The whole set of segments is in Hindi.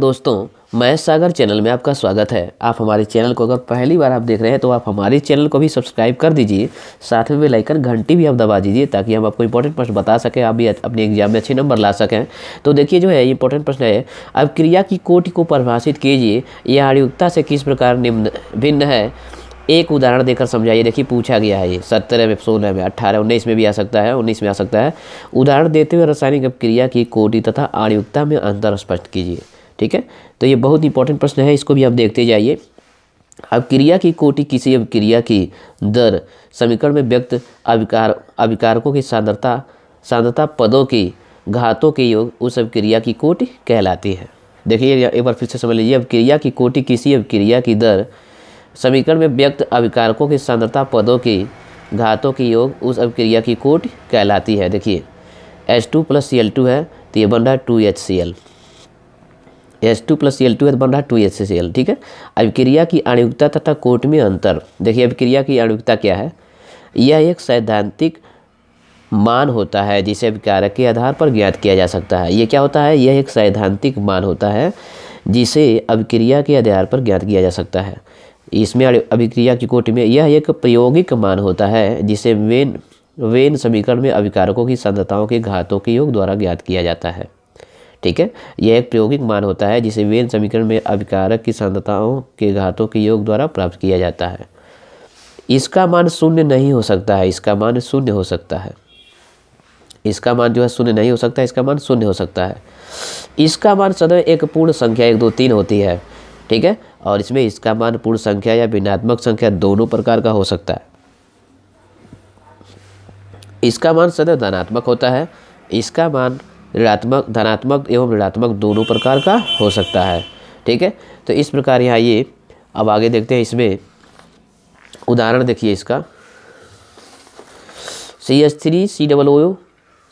नमस्कार दोस्तों मैं सागर चैनल में आपका स्वागत है आप हमारे चैनल को अगर पहली बार आप देख रहे हैं तो आप हमारे चैनल को भी सब्सक्राइब कर दीजिए साथ में बेलाइकन घंटी भी आप दबा दीजिए ताकि हम आपको इंपॉर्टेंट प्रश्न बता सकें आप भी अपने एग्जाम में अच्छे नंबर ला सकें तो देखिए जो है इंपॉर्टेंट प्रश्न है अब क्रिया की कोटि को परिभाषित कीजिए यह आयुक्ता से किस प्रकार निम्न भिन्न है एक उदाहरण देकर समझाइए देखिए पूछा गया है ये सत्रह में सोलह में अट्ठारह उन्नीस में भी आ सकता है उन्नीस में आ सकता है उदाहरण देते हुए रासायनिक क्रिया की कोटि तथा आयुक्ता में अंतर स्पष्ट कीजिए ठीक है तो ये बहुत इंपॉर्टेंट प्रश्न है इसको भी आप देखते जाइए अब क्रिया की कोटि किसी अब क्रिया की दर समीकरण में व्यक्त अविकार अविकारकों की सांद्रता सांद्रता पदों की घातों के योग उस क्रिया की कोटि कहलाती है देखिए एक बार फिर से समझ लीजिए अब क्रिया की कोटि किसी क्रिया की दर समीकरण में व्यक्त अविकारकों की सांद्रता पदों की घातों के योग उस क्रिया की कोटि कहलाती है देखिए H two plus C L two है तो ये बन रहा है two H C L S two plus L two बन रहा है टू एच सी एल ठीक है अभिक्रिया की अणुक्ता तथा कोट में अंतर देखिए अभिक्रिया की अणुक्ता क्या है यह एक सैद्धांतिक मान होता है जिसे अभिकारक के आधार पर ज्ञात किया जा सकता है यह क्या होता है यह एक सैद्धांतिक मान होता है जिसे अभिक्रिया के आधार पर ज्ञात किया जा सकता है इसमें अभिक्रिया की कोट में यह एक प्रायोगिक मान होता है जिसे वेन वेन समीकरण में अभिकारकों की सांद्रताओं के घातों के योग द्वारा ज्ञात किया जाता है ठीक है यह एक प्रायोगिक मान होता है जिसे वेन समीकरण में अभिकारक की सांद्रताओं के घातों के योग द्वारा प्राप्त किया जाता है इसका मान शून्य नहीं हो सकता है इसका मान शून्य हो सकता है इसका मान जो है शून्य नहीं हो सकता इसका मान शून्य हो सकता है इसका मान सदैव एक पूर्ण संख्या एक दो तीन होती है ठीक है और इसमें इसका मान पूर्ण संख्या या भिन्नात्मक संख्या दोनों प्रकार का हो सकता है इसका मान सदैव धनात्मक होता है इसका मान ऋणात्मक धनात्मक एवं ऋणात्मक दोनों प्रकार का हो सकता है ठीक है तो इस प्रकार यहाँ ये अब आगे देखते हैं इसमें उदाहरण देखिए इसका C S three C double O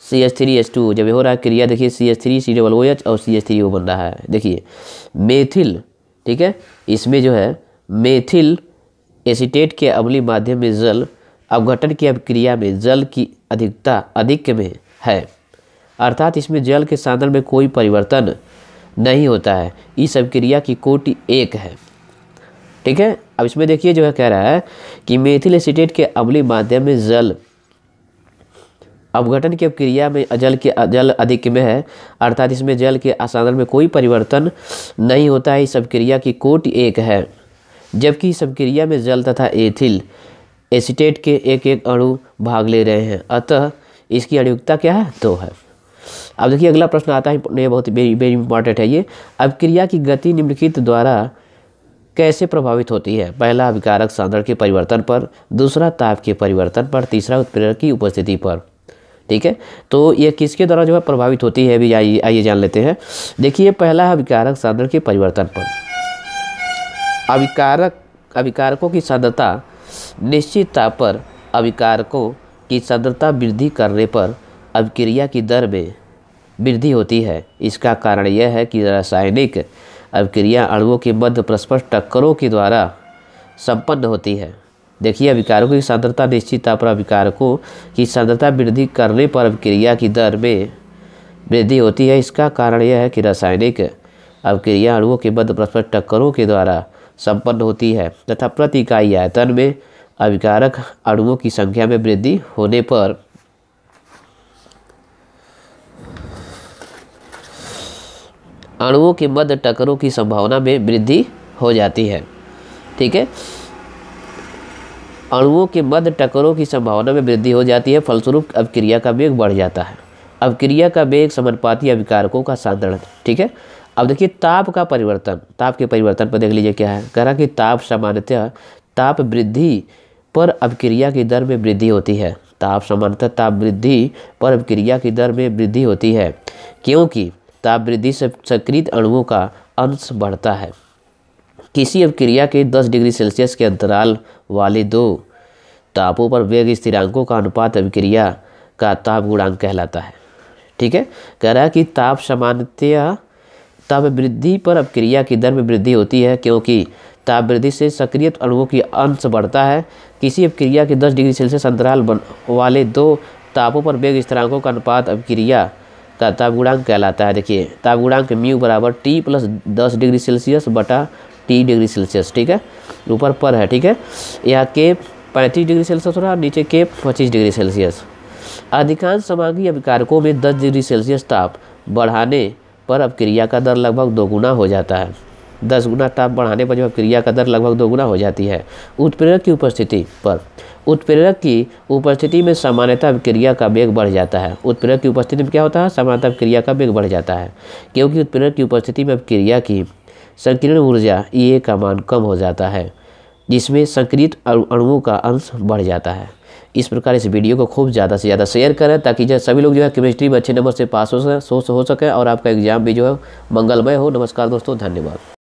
C S three S two जब हो रहा है क्रिया देखिए C S three C double O H और सी एस थ्री ओ बन रहा है देखिए मेथिल ठीक है इसमें जो है मेथिल एसिटेट के अमली माध्यम में जल अवघटन की अब क्रिया में जल की अधिकता अधिक में है अर्थात इसमें जल के साधन में कोई परिवर्तन नहीं होता है इस क्रिया की कोटि एक है ठीक है अब इसमें देखिए जो है कह रहा है कि मेथिल एसिटेट के अवली माध्यम में जल अवघटन की क्रिया में जल के जल अधिक में है अर्थात इसमें जल के असाधारण में कोई परिवर्तन नहीं होता है इस क्रिया की कोटि एक है जबकि इस अभिक्रिया में जल तथा एथिल एसिटेट के एक एक अणु भाग ले रहे हैं अतः इसकी अणुक्ता क्या है दो तो है अब देखिए अगला प्रश्न आता है ये बहुत वेरी वेरी इंपॉर्टेंट है ये अब क्रिया की गति निम्नलिखित द्वारा कैसे प्रभावित होती है पहला अभिकारक सांद्रण के परिवर्तन पर दूसरा ताप के परिवर्तन पर तीसरा उत्प्रेरक की उपस्थिति पर ठीक है तो ये किसके द्वारा जो है प्रभावित होती है अभी आइए आइए जान लेते हैं देखिए पहला अभिकारक सांद्रण के परिवर्तन पर अविकारक अभिकारकों की सांद्रता निश्चितता पर अभिकारकों की सांद्रता वृद्धि करने पर अभिक्रिया की दर में वृद्धि होती है इसका कारण यह है कि रासायनिक अभिक्रिया अणुओं के मध्य परस्पर टक्करों के द्वारा संपन्न होती है देखिए अभिकारकों की सांद्रता निश्चित पर अभिकारकों की सांद्रता वृद्धि करने पर अभिक्रिया की दर में वृद्धि होती है इसका कारण यह है कि रासायनिक अभिक्रिया अणुओं के मध्य परस्पर टक्करों के द्वारा संपन्न होती है तथा प्रति इकाई आयतन में अभिकारक अणुओं की संख्या में वृद्धि होने पर अणुओं के मध्य टकरों की संभावना में वृद्धि हो जाती है ठीक है अणुओं के मध्य टकरों की संभावना में वृद्धि हो जाती है फलस्वरूप अवक्रिया का वेग बढ़ जाता है अवक्रिया का वेग समानुपाती अभिकारकों का सांद्रण ठीक है अब देखिए ताप का परिवर्तन ताप के परिवर्तन पर देख लीजिए क्या है कह रहा कि ताप सामान्यतः ताप वृद्धि पर अभिक्रिया की दर में वृद्धि होती है ताप सामान्यतः ताप वृद्धि पर अभिक्रिया की दर में वृद्धि होती है क्योंकि ताप वृद्धि से सक्रिय अणुओं का अंश बढ़ता है किसी अवक्रिया के 10 डिग्री सेल्सियस के अंतराल वाले दो तापों पर वेग स्थिरांकों का अनुपात अभिक्रिया का ताप गुणांक कहलाता है ठीक है कह रहा है कि ताप सामान्यतया ताप वृद्धि पर अपक्रिया की दर में वृद्धि होती है क्योंकि ताप वृद्धि से सक्रिय अणुओं की अंश बढ़ता है किसी अपक्रिया के 10 डिग्री सेल्सियस अंतराल वाले दो तापों पर वेग स्थिरांकों का अनुपात अभिक्रिया का तापगुणांक कहलाता है देखिए तापगुणांक म्यू बराबर टी प्लस दस डिग्री सेल्सियस बटा टी डिग्री सेल्सियस ठीक है ऊपर पर है ठीक है यहाँ के पैंतीस डिग्री सेल्सियस हो रहा है नीचे के पच्चीस डिग्री सेल्सियस अधिकांश समागी अभिकारकों में दस डिग्री सेल्सियस ताप बढ़ाने पर अब क्रिया का दर लगभग दोगुना हो जाता है दस गुना ताप बढ़ाने पर जो क्रिया का दर लगभग दोगुना हो जाती है उत्प्रेरक की उपस्थिति पर उत्प्रेरक की उपस्थिति में सामान्यतः क्रिया का वेग बढ़ जाता है उत्प्रेरक की उपस्थिति में क्या होता है सामान्यतः क्रिया का वेग बढ़ जाता है क्योंकि उत्प्रेरक की उपस्थिति में क्रिया की संकीर्ण ऊर्जा ई e का मान कम हो जाता है जिसमें संकृत अणुओं का अंश बढ़ जाता है इस प्रकार इस वीडियो को खूब ज़्यादा से ज़्यादा शेयर करें ताकि जो सभी लोग जो है केमिस्ट्री में अच्छे नंबर से पास हो सकें सोच हो सकें और आपका एग्ज़ाम भी जो है मंगलमय हो नमस्कार दोस्तों धन्यवाद